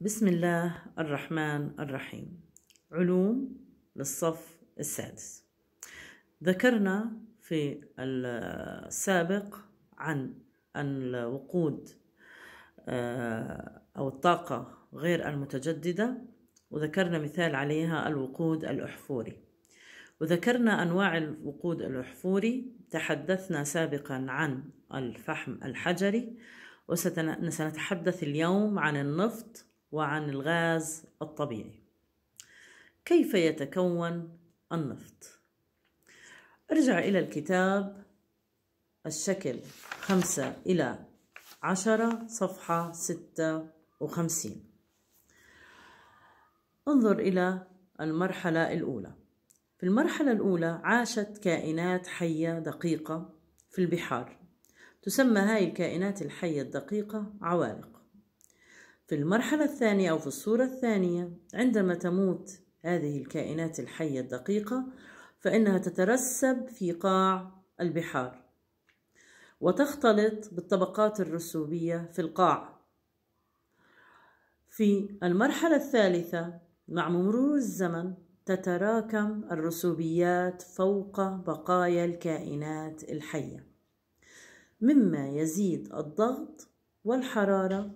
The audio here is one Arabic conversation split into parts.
بسم الله الرحمن الرحيم علوم للصف السادس ذكرنا في السابق عن الوقود آه، أو الطاقة غير المتجددة وذكرنا مثال عليها الوقود الأحفوري وذكرنا أنواع الوقود الأحفوري تحدثنا سابقا عن الفحم الحجري وسنتحدث اليوم عن النفط وعن الغاز الطبيعي كيف يتكون النفط ارجع إلى الكتاب الشكل خمسة إلى عشرة صفحة ستة وخمسين انظر إلى المرحلة الأولى في المرحلة الأولى عاشت كائنات حية دقيقة في البحار تسمى هاي الكائنات الحية الدقيقة عوالق في المرحلة الثانية أو في الصورة الثانية عندما تموت هذه الكائنات الحية الدقيقة فإنها تترسب في قاع البحار وتختلط بالطبقات الرسوبية في القاع في المرحلة الثالثة مع مرور الزمن تتراكم الرسوبيات فوق بقايا الكائنات الحية مما يزيد الضغط والحرارة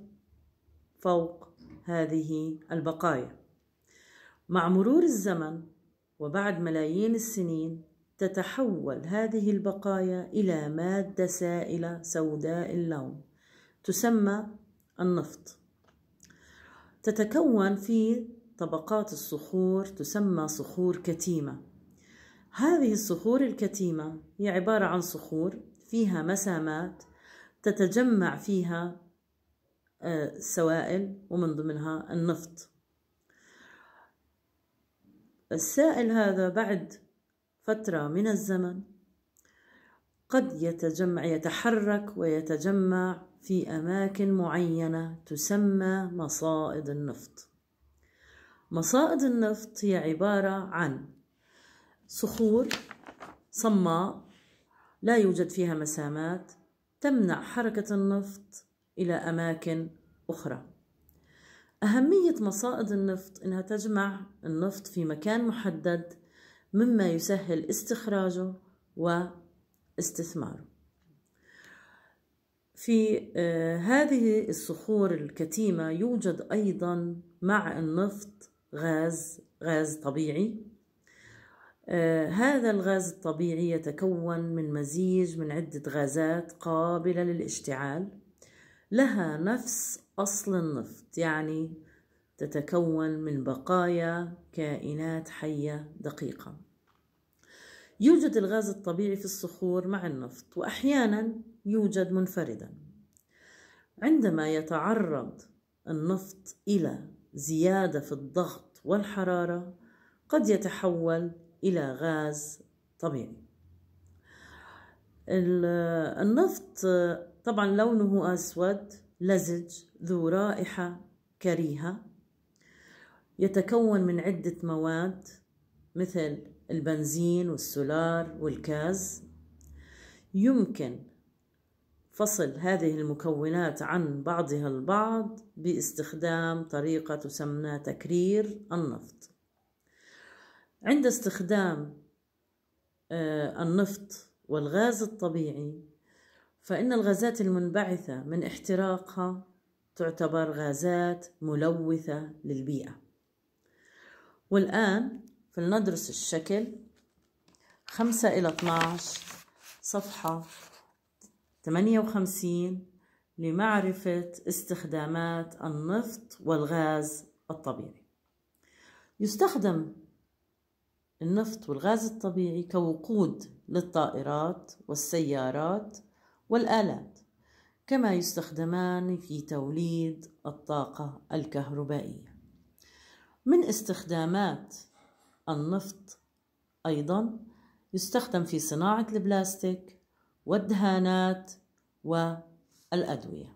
فوق هذه البقايا مع مرور الزمن وبعد ملايين السنين تتحول هذه البقايا الى ماده سائله سوداء اللون تسمى النفط تتكون في طبقات الصخور تسمى صخور كتيمه هذه الصخور الكتيمه هي عباره عن صخور فيها مسامات تتجمع فيها السوائل ومن ضمنها النفط السائل هذا بعد فترة من الزمن قد يتجمع يتحرك ويتجمع في أماكن معينة تسمى مصائد النفط مصائد النفط هي عبارة عن صخور صماء لا يوجد فيها مسامات تمنع حركة النفط إلى أماكن أخرى أهمية مصائد النفط إنها تجمع النفط في مكان محدد مما يسهل استخراجه واستثماره في آه، هذه الصخور الكتيمة يوجد أيضا مع النفط غاز غاز طبيعي آه، هذا الغاز الطبيعي يتكون من مزيج من عدة غازات قابلة للاشتعال لها نفس أصل النفط يعني تتكون من بقايا كائنات حية دقيقة يوجد الغاز الطبيعي في الصخور مع النفط وأحيانا يوجد منفردا عندما يتعرض النفط إلى زيادة في الضغط والحرارة قد يتحول إلى غاز طبيعي النفط طبعا لونه أسود لزج ذو رائحة كريهة يتكون من عدة مواد مثل البنزين والسولار والكاز يمكن فصل هذه المكونات عن بعضها البعض باستخدام طريقة تسمى تكرير النفط عند استخدام آه، النفط والغاز الطبيعي فإن الغازات المنبعثة من احتراقها تعتبر غازات ملوثة للبيئة والآن فلندرس الشكل 5 إلى 12 صفحة 58 لمعرفة استخدامات النفط والغاز الطبيعي يستخدم النفط والغاز الطبيعي كوقود للطائرات والسيارات والآلات كما يستخدمان في توليد الطاقة الكهربائية من استخدامات النفط أيضا يستخدم في صناعة البلاستيك والدهانات والأدوية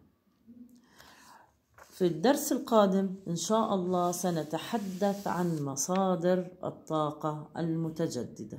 في الدرس القادم إن شاء الله سنتحدث عن مصادر الطاقة المتجددة